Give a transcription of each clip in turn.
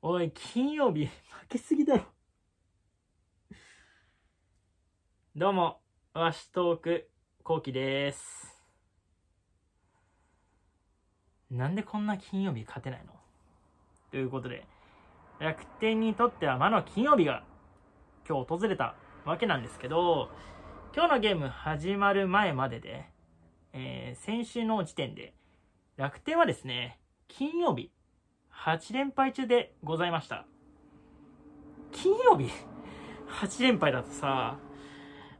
おい、金曜日、負けすぎだろ。どうも、わしトーク、こうきです。なんでこんな金曜日勝てないのということで、楽天にとっては魔の金曜日が今日訪れたわけなんですけど、今日のゲーム始まる前までで、えー、先週の時点で、楽天はですね、金曜日、8連敗中でございました。金曜日8連敗だとさ、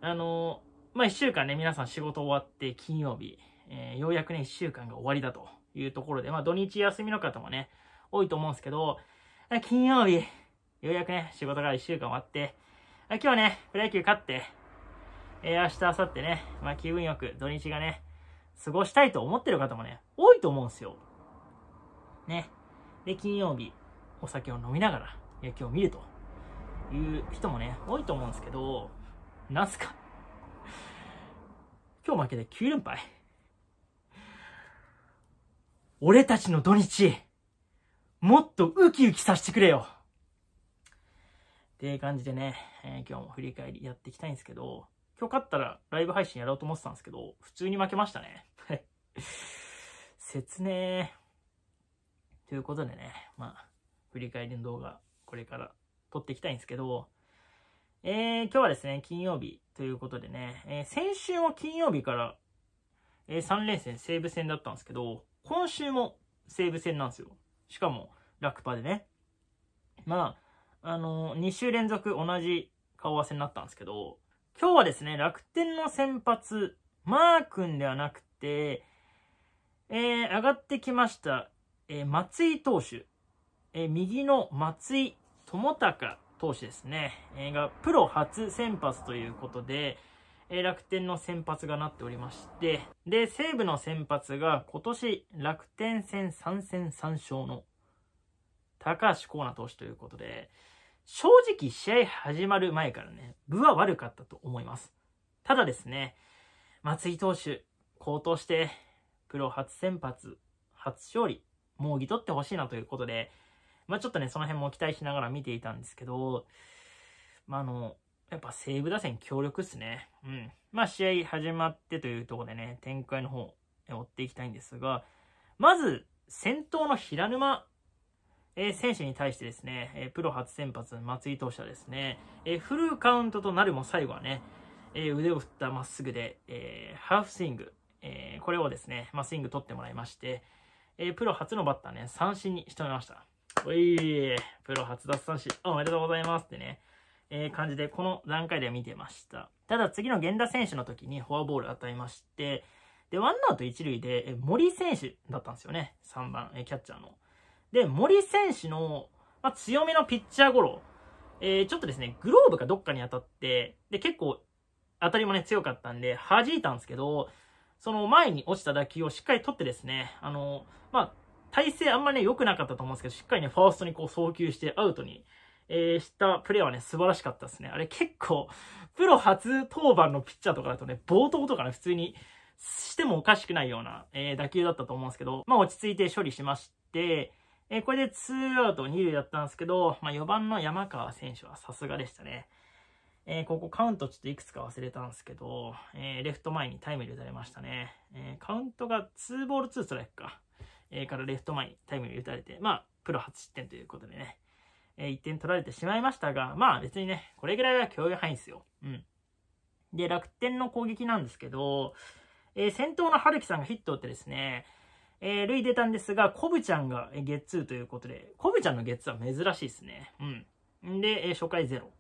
あの、まあ、1週間ね、皆さん仕事終わって金曜日、えー、ようやくね、1週間が終わりだというところで、まあ、土日休みの方もね、多いと思うんですけど、金曜日、ようやくね、仕事から1週間終わって、今日はね、プロ野球勝って、えー、明日、明後日ね、まあ、気分よく土日がね、過ごしたいと思ってる方もね、多いと思うんですよ。ね。で、金曜日、お酒を飲みながら野球を見るという人もね、多いと思うんですけど、なんすか 今日負けて9連敗。俺たちの土日、もっとウキウキさせてくれよっていう感じでね、えー、今日も振り返りやっていきたいんですけど、今日勝ったらライブ配信やろうと思ってたんですけど、普通に負けましたね。説明、ということでね、まあ、振り返りの動画、これから撮っていきたいんですけど、えー、今日はですね、金曜日ということでね、えー、先週も金曜日から、えー、3連戦西武戦だったんですけど、今週も西武戦なんですよ。しかも、楽パでね。まあ、あのー、2週連続同じ顔合わせになったんですけど、今日はですね、楽天の先発、マー君ではなくて、えー、上がってきました、えー、松井投手、えー、右の松井智隆投手ですね、えー、がプロ初先発ということで、え楽天の先発がなっておりまして、で、西武の先発が今年楽天戦3戦3勝の高橋光成投手ということで、正直試合始まる前からね、部は悪かったと思います。ただですね、松井投手、高騰して、プロ初先発、初勝利、もぎ取ってほしいなということで、まあちょっとね、その辺も期待しながら見ていたんですけど、まああの、やっぱ西武打線強力っすね。うん。まあ試合始まってというところでね、展開の方、追っていきたいんですが、まず、先頭の平沼、えー、選手に対してですね、えー、プロ初先発、松井投手はですね、えー、フルカウントとなるも最後はね、え腕を振ったまっすぐで、えハーフスイング、えこれをですね、まあ、スイング取ってもらいまして、えー、プロ初のバッターね、三振に仕留めました。おいプロ初奪三振、おめでとうございますってね、えー、感じで、この段階では見てました。ただ、次の源田選手の時にフォアボール与えまして、で、ワンアウト一塁で、え森選手だったんですよね。3番、えキャッチャーの。で、森選手の、まあ、強めのピッチャーゴロ、えー、ちょっとですね、グローブがどっかに当たって、で、結構、当たりもね、強かったんで、弾いたんですけど、その前に落ちた打球をしっかり取ってですね、あの、まあ、体勢あんまりね、良くなかったと思うんですけど、しっかりね、ファーストにこう送球してアウトに、えー、したプレーはね、素晴らしかったですね。あれ結構、プロ初登板のピッチャーとかだとね、冒頭とかね、普通にしてもおかしくないような、えー、打球だったと思うんですけど、まあ、落ち着いて処理しまして、えー、これで2アウト2塁だったんですけど、まあ、4番の山川選手はさすがでしたね。えー、ここカウントちょっといくつか忘れたんですけど、えー、レフト前にタイムリー打たれましたね。えー、カウントが2ボール2ストライクか、えからレフト前にタイムリー打たれて、まあ、プロ初失点ということでね、え1点取られてしまいましたが、まあ別にね、これぐらいは共有範囲ですよ。うん。で、楽天の攻撃なんですけど、え先頭の春樹さんがヒットを打ってですね、えー、塁出たんですが、コブちゃんがゲッツーということで、コブちゃんのゲッツーは珍しいですね。うん。で、え初回ゼロ。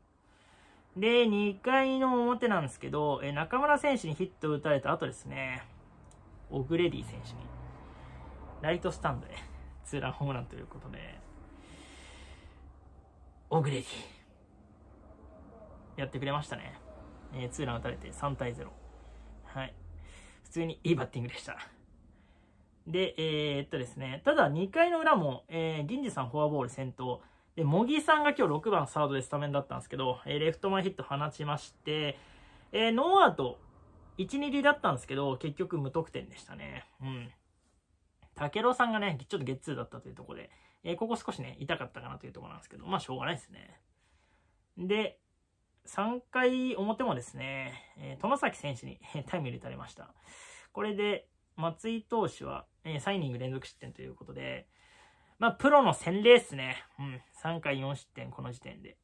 で、2回の表なんですけど、え中村選手にヒットを打たれた後ですね、オグレディ選手に、ライトスタンドへツーランホームランということで、オグレディ、やってくれましたね。えー、ツーラン打たれて3対0。はい。普通にいいバッティングでした。で、えー、っとですね、ただ2回の裏も、えー、銀次さんフォアボール先頭、で、茂木さんが今日6番サードでスタメンだったんですけど、えー、レフト前ヒット放ちまして、えー、ノーアウト1、2塁だったんですけど、結局無得点でしたね。うん。武郎さんがね、ちょっとゲッツーだったというところで、えー、ここ少しね、痛かったかなというところなんですけど、まあしょうがないですね。で、3回表もですね、えー、殿崎選手にタイム入れたれました。これで、松井投手は、えー、3イニング連続失点ということで、まあ、プロの洗礼っすね。うん。3回4失点、この時点で。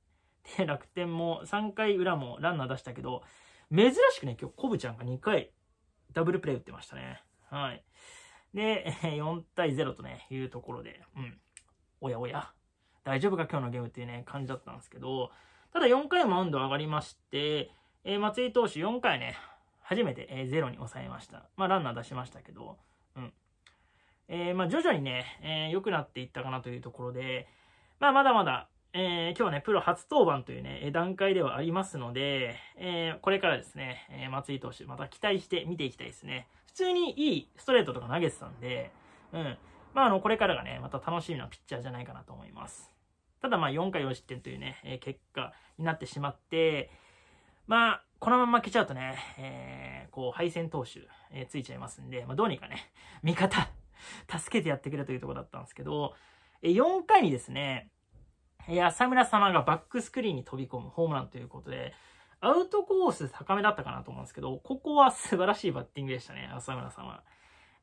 で、楽天も3回裏もランナー出したけど、珍しくね、今日、コブちゃんが2回、ダブルプレイ打ってましたね。はい。で、4 対0とね、いうところで、うん。おやおや、大丈夫か今日のゲームっていうね、感じだったんですけど、ただ4回マウンド上がりまして、えー、松井投手4回ね、初めて0に抑えました。まあ、ランナー出しましたけど、えー、まあ、徐々にね、えー、良くなっていったかなというところで、まあ、まだまだ、えー、今日ね、プロ初登板というね、段階ではありますので、えー、これからですね、えー、松井投手、また期待して見ていきたいですね。普通にいいストレートとか投げてたんで、うん。まあ、あの、これからがね、また楽しみなピッチャーじゃないかなと思います。ただ、まあ、4回4失点というね、え結果になってしまって、まあ、このまま負けちゃうとね、えー、こう、敗戦投手、えー、ついちゃいますんで、まあ、どうにかね、味方、助けてやってくれというとこだったんですけど、4回にですね、浅村様がバックスクリーンに飛び込むホームランということで、アウトコース高めだったかなと思うんですけど、ここは素晴らしいバッティングでしたね、浅村様。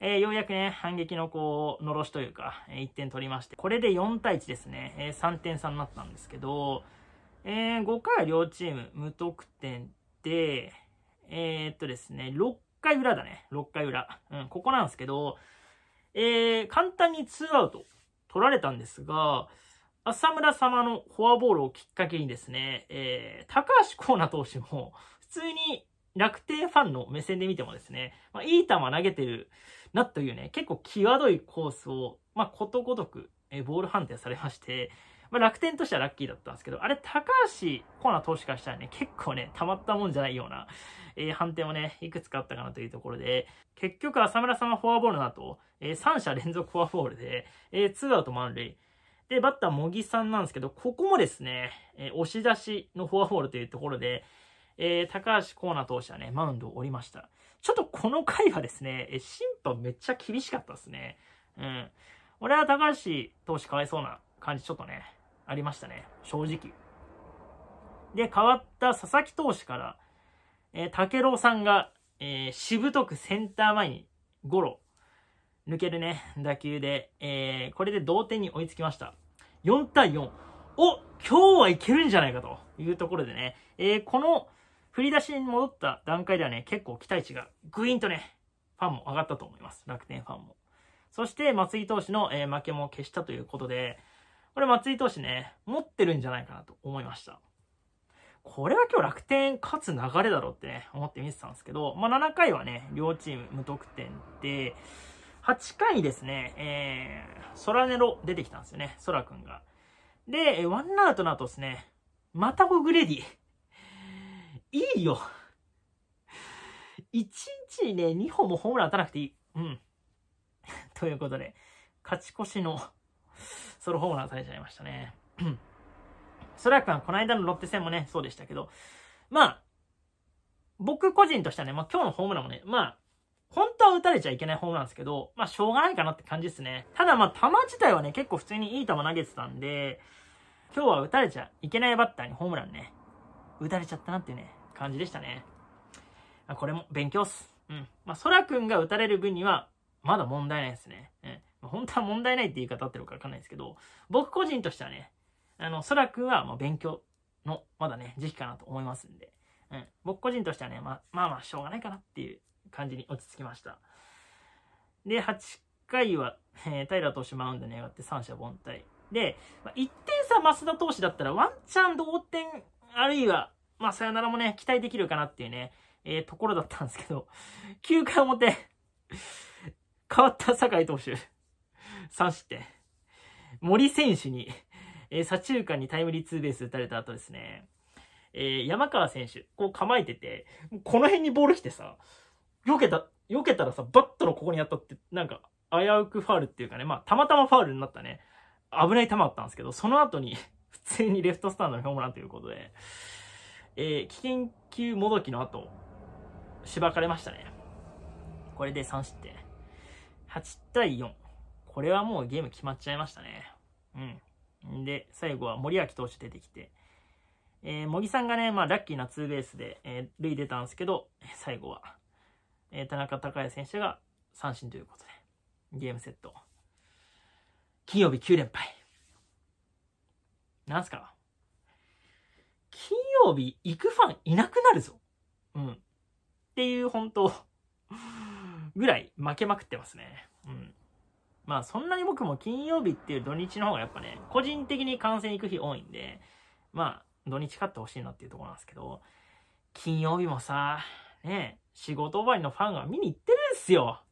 えー、ようやくね、反撃のこう、のろしというか、えー、1点取りまして、これで4対1ですね、えー、3点差になったんですけど、えー、5回は両チーム無得点で、えー、っとですね、6回裏だね、6回裏。うん、ここなんですけど、えー、簡単に2アウト取られたんですが、浅村様のフォアボールをきっかけにですね、えー、高橋光成投手も普通に楽天ファンの目線で見てもですね、まあ、いい球投げてるなというね、結構際どいコースを、まあ、ことごとく、えー、ボール判定されまして、まあ、楽天としてはラッキーだったんですけど、あれ、高橋コーナー投手からしたらね、結構ね、たまったもんじゃないような、えー、判定もね、いくつかあったかなというところで、結局、浅村さんはフォアボールの後、えー、3者連続フォアボールで、えー、2アウト満塁。で、バッター、茂木さんなんですけど、ここもですね、えー、押し出しのフォアボールというところで、えー、高橋光成投手はね、マウンドを降りました。ちょっとこの回はですね、えー、審判めっちゃ厳しかったですね。うん。俺は高橋投手かわいそうな感じちょっとね、ありましたね。正直。で、変わった佐々木投手から、えー、竹郎さんが、えー、しぶとくセンター前にゴロ、抜けるね、打球で、えー、これで同点に追いつきました。4対4。お今日はいけるんじゃないかというところでね、えー、この振り出しに戻った段階ではね、結構期待値がグイーンとね、ファンも上がったと思います。楽天ファンも。そして松井投手の、えー、負けも消したということで、これ松井投手ね、持ってるんじゃないかなと思いました。これは今日楽天勝つ流れだろうってね、思って見てたんですけど、まあ、7回はね、両チーム無得点で、8回ですね、えー、ソラネロ出てきたんですよね、ソラ君が。で、ワンアウトの後ですね、またオグレディ。いいよ。1日にね、2本もホームラン打たなくていい。うん。ということで、勝ち越しのソロホームラン打たれちゃいましたね。そらくはこの間のロッテ戦もね、そうでしたけど、まあ、僕個人としてはね、まあ今日のホームランもね、まあ、本当は打たれちゃいけないホームランですけど、まあしょうがないかなって感じですね。ただまあ球自体はね、結構普通にいい球投げてたんで、今日は打たれちゃいけないバッターにホームランね、打たれちゃったなっていうね、感じでしたね。まあ、これも勉強っす。うん。まあ空くんが打たれる分には、まだ問題ないですね。うん。本当は問題ないって言い方合ってるかわかんないですけど、僕個人としてはね、あの、そらくんはま勉強の、まだね、時期かなと思いますんで、うん。僕個人としてはね、ま、まあまあ、しょうがないかなっていう感じに落ち着きました。で、8回は、えー、平投手マウンドに上がって三者凡退。で、まあ、1点差増田投手だったらワンチャン同点、あるいは、まあ、さよならもね、期待できるかなっていうね、えー、ところだったんですけど、9 回表変わった酒井投手3失点。森選手にえー、左中間にタイムリーツーベース打たれた後ですね、えー、山川選手、こう構えてて、この辺にボール来てさ、避けた、避けたらさ、バットのここに当たって、なんか、危うくファールっていうかね、まあ、たまたまファウルになったね、危ない球あったんですけど、その後に 普通にレフトスタンドのホームランということで、えー、危険球もどきの後、しばかれましたね。これで3失点。8対4。これはもうゲーム決まっちゃいましたね。うん。で、最後は森脇投手出てきて、えー、茂木さんがね、まあ、ラッキーなツーベースで、えー、塁出たんですけど、最後は、えー、田中孝也選手が三振ということで、ゲームセット。金曜日9連敗。なんすか金曜日行くファンいなくなるぞ。うん。っていう、本当ぐらい負けまくってますね。うん。まあそんなに僕も金曜日っていう土日の方がやっぱね、個人的に観戦行く日多いんで、まあ土日勝ってほしいなっていうとこなんですけど、金曜日もさ、ね、仕事終わりのファンが見に行ってるんすよ。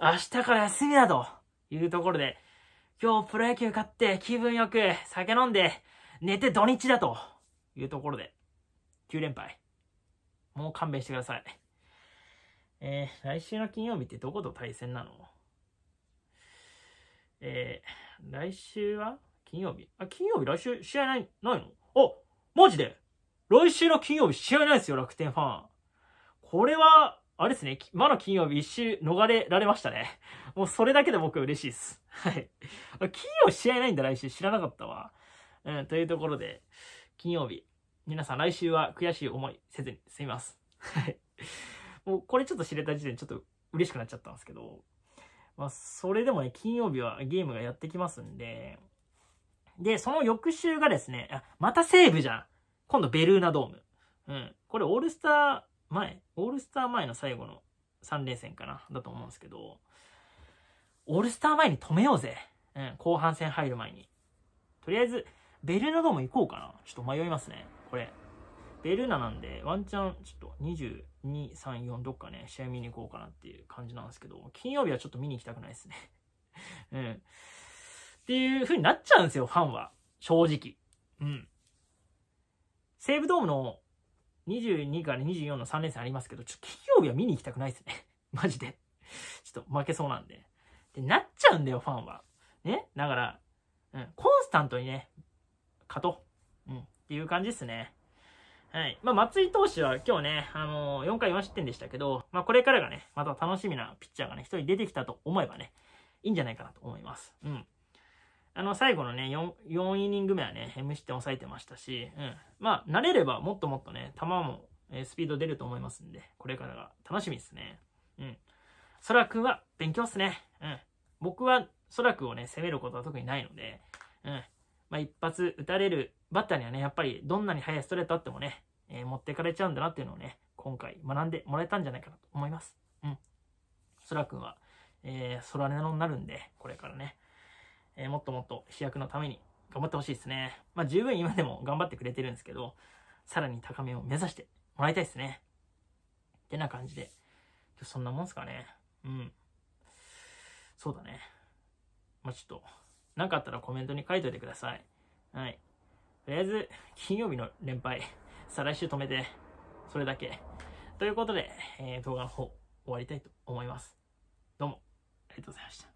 明日から休みだというところで、今日プロ野球勝って気分よく酒飲んで、寝て土日だというところで、9連敗。もう勘弁してください。えー、来週の金曜日ってどこと対戦なのえー、来週は金曜日あ、金曜日来週試合ない、ないのおマジで来週の金曜日試合ないですよ、楽天ファン。これは、あれですね、まだ金曜日一周逃れられましたね。もうそれだけで僕嬉しいです。はい。金曜試合ないんだ、来週知らなかったわ。うん、というところで、金曜日。皆さん来週は悔しい思いせずに済みます。はい。もうこれちょっと知れた時点でちょっと嬉しくなっちゃったんですけど、まあ、それでもね、金曜日はゲームがやってきますんで、で、その翌週がですね、あ、またセーブじゃん。今度ベルーナドーム。うん。これオールスター前、オールスター前の最後の3連戦かな、だと思うんですけど、オールスター前に止めようぜ。うん、後半戦入る前に。とりあえず、ベルーナドーム行こうかな。ちょっと迷いますね、これ。ベルナなんで、ワンチャン、ちょっと22、3、4どっかね、試合見に行こうかなっていう感じなんですけど、金曜日はちょっと見に行きたくないですね うん。っていう風になっちゃうんですよ、ファンは。正直。うん。西武ドームの22から24の3連戦ありますけど、ちょっと金曜日は見に行きたくないですね マジで。ちょっと負けそうなんで。ってなっちゃうんだよ、ファンは。ね。だから、うん、コンスタントにね、勝とう。うん。っていう感じですね。はい。まあ、松井投手は今日ね、あのー、4回4失点でしたけど、まあ、これからがね、また楽しみなピッチャーがね、一人出てきたと思えばね、いいんじゃないかなと思います。うん。あの、最後のね4、4イニング目はね、無失点抑えてましたし、うん。まあ、慣れればもっともっとね、球も、えスピード出ると思いますんで、これからが楽しみですね。うん。そらくんは勉強っすね。うん。僕はそらくんをね、攻めることは特にないので、うん。まあ、一発打たれるバッターにはね、やっぱりどんなに速いストレートあってもね、えー、持ってかれちゃうんだなっていうのをね、今回学んでもらえたんじゃないかなと思います。うん。そらくんは、えー、空根のになるんで、これからね、えー、もっともっと飛躍のために頑張ってほしいですね。まあ、十分今でも頑張ってくれてるんですけど、さらに高めを目指してもらいたいですね。ってな感じで、今日そんなもんすかね。うん。そうだね。まあ、ちょっと、なかったらコメントに書いといてください。はい。とりあえず、金曜日の連敗、再来週止めて、それだけ。ということで、えー、動画の方終わりたいと思います。どうも、ありがとうございました。